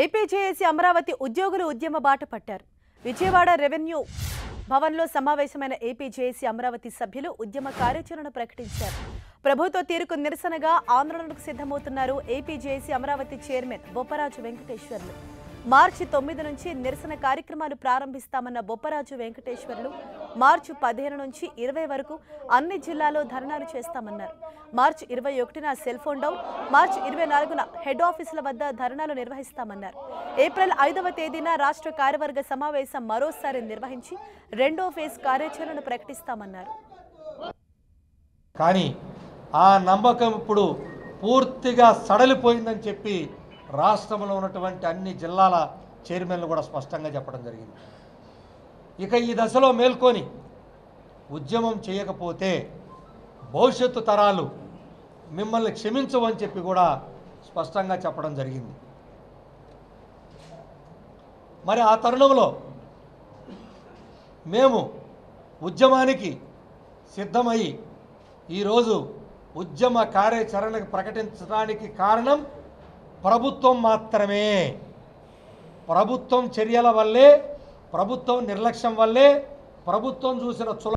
APJAC Amaravati ఉద్యోగులు ఉద్యమ బాట పట్టారు విజయవాడ రెవెన్యూ భవన్లో సమావేశమైన ఏపీజేఏసీ అమరావతి సభ్యులు ఉద్యమ కార్యాచరణ ప్రకటించారు ప్రభుత్వ తీరుకు నిరసనగా ఆందోళనకు సిద్ధమవుతున్నారు ఏపీజేఏసీ అమరావతి చైర్మన్ బొప్పరాజు వెంకటేశ్వర్లు మార్చి తొమ్మిది నుంచి నిరసన కార్యక్రమాలు ప్రారంభిస్తామన్న బొప్పరాజు వెంకటేశ్వర్లు మార్చి పదిహేను నుంచి ఇరవై వరకు అన్ని జిల్లాలో ధర్నాలు చేస్తామన్నారు మార్చి ఇరవై ఒకటిన సెల్ ఫోన్ డౌన్ మార్చి ఇరవై నాలుగున హెడ్ ఆఫీసుల వద్ద ధర్నాలు నిర్వహిస్తామన్నారు ఏప్రిల్ ఐదవ తేదీన రాష్ట్ర కార్యవర్గ సమావేశం మరోసారి నిర్వహించి రెండో ఫేజ్ కార్యాచరణను ప్రకటిస్తామన్నారు కానీ ఆ నమ్మకం ఇప్పుడు పూర్తిగా సడలిపోయిందని చెప్పి రాష్ట్రంలో ఉన్నటువంటి అన్ని జిల్లాల చైర్మన్లు కూడా స్పష్టంగా చెప్పడం జరిగింది ఇక ఈ దశలో మేల్కొని ఉద్యమం చేయకపోతే భవిష్యత్తు తరాలు మిమ్మల్ని క్షమించవని చెప్పి కూడా స్పష్టంగా చెప్పడం జరిగింది మరి ఆ తరుణంలో మేము ఉద్యమానికి సిద్ధమయ్యి ఈరోజు ఉద్యమ కార్యాచరణకు ప్రకటించడానికి కారణం ప్రభుత్వం మాత్రమే ప్రభుత్వం చర్యల వల్లే ప్రభుత్వం నిర్లక్ష్యం వల్లే ప్రభుత్వం చూసిన చుల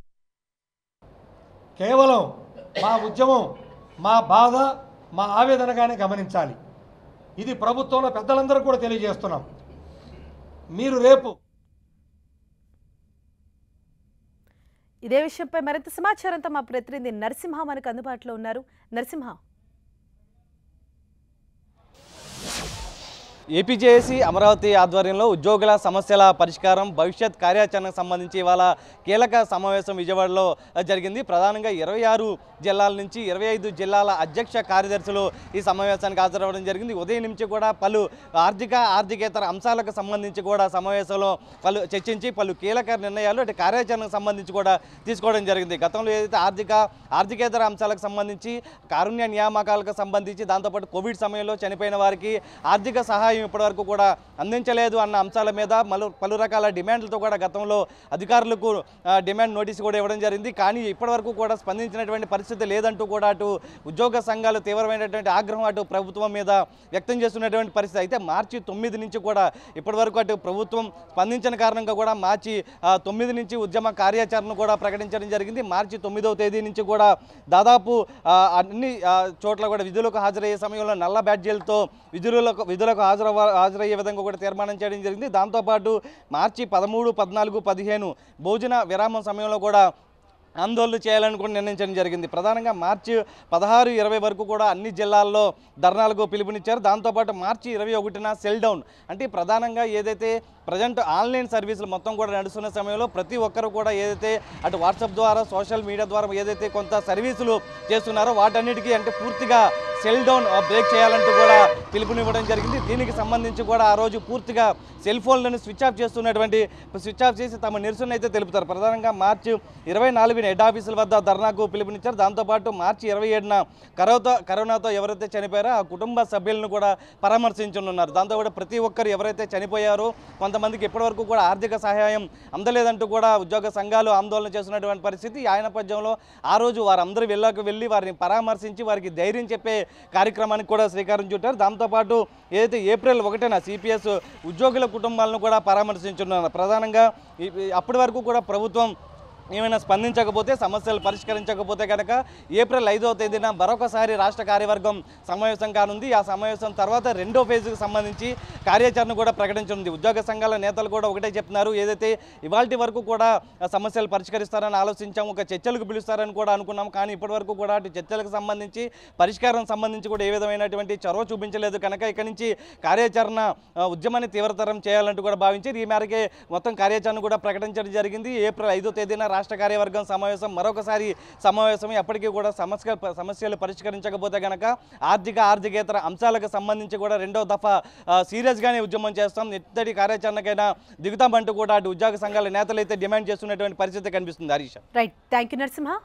కేవలం మా ఉద్యమం మా బాధ మా ఆవేదనగానే గమనించాలి ఇది ప్రభుత్వంలో పెద్దలందరూ కూడా తెలియజేస్తున్నాం మీరు రేపు ఇదే విషయంపై మరింత సమాచారంతో మా ప్రతినిధి నరసింహ మనకు అందుబాటులో ఉన్నారు నరసింహ ఏపీజేఏసీ అమరావతి ఆధ్వర్యంలో ఉద్యోగుల సమస్యల పరిష్కారం భవిష్యత్ కార్యాచరణకు సంబంధించి ఇవాళ కీలక సమావేశం విజయవాడలో జరిగింది ప్రధానంగా ఇరవై ఆరు జిల్లాల నుంచి ఇరవై ఐదు జిల్లాల అధ్యక్ష కార్యదర్శులు ఈ సమావేశానికి హాజరవ్వడం జరిగింది ఉదయం నుంచి కూడా పలు ఆర్థిక ఆర్థికేతర అంశాలకు సంబంధించి కూడా సమావేశంలో పలు చర్చించి పలు కీలక నిర్ణయాలు అంటే కార్యాచరణకు సంబంధించి కూడా తీసుకోవడం జరిగింది గతంలో ఏదైతే ఆర్థిక ఆర్థికేతర అంశాలకు సంబంధించి కారుణ్య నియామకాలకు సంబంధించి దాంతోపాటు కోవిడ్ సమయంలో చనిపోయిన వారికి ఆర్థిక సహాయం సహాయం ఇప్పటివరకు కూడా అందించలేదు అన్న అంశాల మీద మలు పలు రకాల డిమాండ్లతో కూడా గతంలో అధికారులకు డిమాండ్ నోటీసు కూడా ఇవ్వడం జరిగింది కానీ ఇప్పటివరకు కూడా స్పందించినటువంటి పరిస్థితి లేదంటూ కూడా అటు ఉద్యోగ సంఘాలు తీవ్రమైనటువంటి ఆగ్రహం అటు ప్రభుత్వం మీద వ్యక్తం చేస్తున్నటువంటి పరిస్థితి అయితే మార్చి తొమ్మిది నుంచి కూడా ఇప్పటివరకు అటు ప్రభుత్వం స్పందించిన కారణంగా కూడా మార్చి తొమ్మిది నుంచి ఉద్యమ కార్యాచరణ కూడా ప్రకటించడం జరిగింది మార్చి తొమ్మిదవ తేదీ నుంచి కూడా దాదాపు అన్ని చోట్ల కూడా విధులకు హాజరయ్యే సమయంలో నల్ల బ్యాడ్జీలతో విధులకు విధులకు హాజరు హాజరు హాజరయ్యే విధంగా కూడా తీర్మానం చేయడం జరిగింది దాంతోపాటు మార్చి పదమూడు పద్నాలుగు పదిహేను భోజన విరామం సమయంలో కూడా ఆందోళన చేయాలని కూడా నిర్ణయించడం జరిగింది ప్రధానంగా మార్చి పదహారు ఇరవై వరకు కూడా అన్ని జిల్లాల్లో ధర్నాలకు పిలుపునిచ్చారు దాంతోపాటు మార్చి ఇరవై ఒకటిన సెల్ డౌన్ అంటే ప్రధానంగా ఏదైతే ప్రజెంట్ ఆన్లైన్ సర్వీసులు మొత్తం కూడా నడుస్తున్న సమయంలో ప్రతి ఒక్కరు కూడా ఏదైతే అటు వాట్సాప్ ద్వారా సోషల్ మీడియా ద్వారా ఏదైతే కొంత సర్వీసులు చేస్తున్నారో వాటన్నిటికీ అంటే పూర్తిగా సెల్ డౌన్ బ్రేక్ చేయాలంటూ కూడా పిలుపునివ్వడం జరిగింది దీనికి సంబంధించి కూడా ఆ రోజు పూర్తిగా సెల్ ఫోన్లను స్విచ్ ఆఫ్ చేస్తున్నటువంటి స్విచ్ ఆఫ్ చేసి తమ నిరసన అయితే తెలుపుతారు ప్రధానంగా మార్చి ఇరవై నాలుగున హెడ్ ఆఫీసుల వద్ద ధర్నాకు పిలుపునిచ్చారు దాంతోపాటు మార్చి ఇరవై ఏడున కరోతో కరోనాతో ఎవరైతే చనిపోయారో ఆ కుటుంబ సభ్యులను కూడా పరామర్శించనున్నారు దాంతో కూడా ప్రతి ఒక్కరు ఎవరైతే చనిపోయారో కొంతమందికి ఇప్పటివరకు కూడా ఆర్థిక సహాయం అందలేదంటూ కూడా ఉద్యోగ సంఘాలు ఆందోళన చేస్తున్నటువంటి పరిస్థితి ఆయన పద్యంలో ఆ రోజు వారందరూ వెళ్ళాక వెళ్ళి వారిని పరామర్శించి వారికి ధైర్యం చెప్పే కార్యక్రమానికి కూడా శ్రీకారం చుట్టారు దాంతోపాటు ఏదైతే ఏప్రిల్ ఒకటిన సిపిఎస్ ఉద్యోగుల కుటుంబాలను కూడా పరామర్శించున్నారు ప్రధానంగా అప్పటి వరకు కూడా ప్రభుత్వం ఏమైనా స్పందించకపోతే సమస్యలు పరిష్కరించకపోతే కనుక ఏప్రిల్ ఐదవ తేదీన మరొకసారి రాష్ట్ర కార్యవర్గం సమావేశం కానుంది ఆ సమావేశం తర్వాత రెండో ఫేజ్కి సంబంధించి కార్యాచరణ కూడా ప్రకటించనుంది ఉద్యోగ సంఘాల నేతలు కూడా ఒకటే చెప్తున్నారు ఏదైతే ఇవాళ వరకు కూడా సమస్యలు పరిష్కరిస్తారని ఆలోచించాం ఒక చర్చలకు పిలుస్తారని కూడా అనుకున్నాం కానీ ఇప్పటి వరకు కూడా అటు చర్చలకు సంబంధించి పరిష్కారం సంబంధించి కూడా ఏ విధమైనటువంటి చొరవ చూపించలేదు కనుక ఇక్కడ నుంచి కార్యాచరణ ఉద్యమాన్ని తీవ్రతరం చేయాలంటూ కూడా భావించి ఈ మేరకే మొత్తం కార్యాచరణ కూడా ప్రకటించడం జరిగింది ఏప్రిల్ ఐదో తేదీన రాష్ట్ర కార్యవర్గం సమావేశం మరొకసారి సమావేశం ఎప్పటికీ కూడా సమస్య సమస్యలు పరిష్కరించకపోతే కనుక ఆర్థిక ఆర్థికేతర అంశాలకు సంబంధించి కూడా రెండో దఫా సీరియస్గానే ఉద్యమం చేస్తాం ఎత్తడి కార్యాచరణకైనా దిగుతామంటూ కూడా అటు ఉద్యోగ సంఘాల నేతలైతే డిమాండ్ చేస్తున్నటువంటి పరిస్థితి కనిపిస్తుంది Harish right thank you Narasimha